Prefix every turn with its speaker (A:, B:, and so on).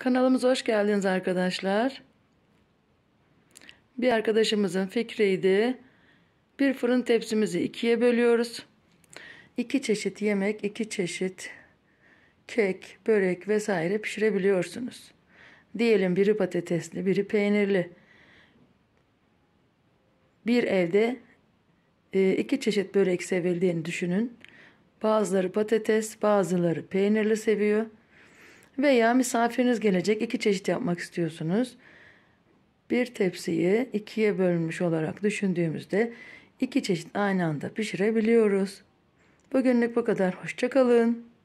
A: Kanalımıza hoş geldiniz arkadaşlar. Bir arkadaşımızın fikriydi. Bir fırın tepsimizi ikiye bölüyoruz. İki çeşit yemek, iki çeşit kek, börek vesaire pişirebiliyorsunuz. Diyelim biri patatesli, biri peynirli. Bir evde e, iki çeşit börek sevildiğini düşünün. Bazıları patates, bazıları peynirli seviyor. Veya misafiriniz gelecek iki çeşit yapmak istiyorsunuz. Bir tepsiyi ikiye bölmüş olarak düşündüğümüzde iki çeşit aynı anda pişirebiliyoruz. Bugünlük bu kadar. Hoşçakalın.